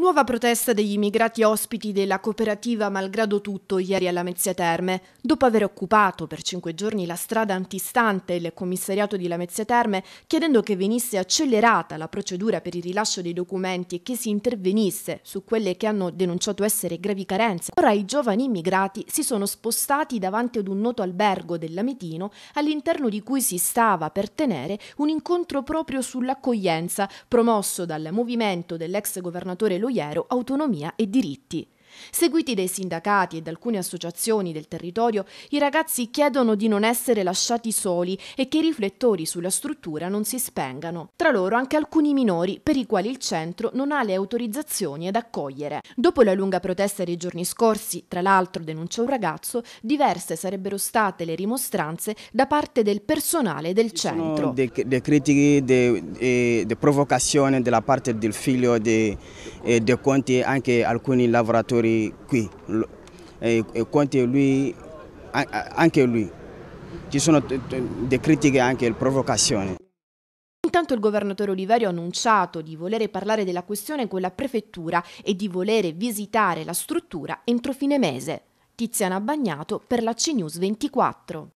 Nuova protesta degli immigrati ospiti della cooperativa Malgrado Tutto ieri alla Lamezia Terme. Dopo aver occupato per cinque giorni la strada antistante il commissariato di Lamezia Terme, chiedendo che venisse accelerata la procedura per il rilascio dei documenti e che si intervenisse su quelle che hanno denunciato essere gravi carenze, ora i giovani immigrati si sono spostati davanti ad un noto albergo dell'Ametino, all'interno di cui si stava per tenere un incontro proprio sull'accoglienza promosso dal movimento dell'ex governatore Loisetti Loiero autonomia e diritti. Seguiti dai sindacati e da alcune associazioni del territorio, i ragazzi chiedono di non essere lasciati soli e che i riflettori sulla struttura non si spengano. Tra loro anche alcuni minori per i quali il centro non ha le autorizzazioni ad accogliere. Dopo la lunga protesta dei giorni scorsi, tra l'altro denuncia un ragazzo, diverse sarebbero state le rimostranze da parte del personale del centro. Sono dei, critiche, delle de provocazioni della parte del figlio di e De Conte anche alcuni lavoratori qui. E Conte lui, anche lui. Ci sono delle critiche e anche provocazioni. Intanto il governatore Oliverio ha annunciato di volere parlare della questione con la prefettura e di volere visitare la struttura entro fine mese. Tiziana Bagnato per la CNews 24.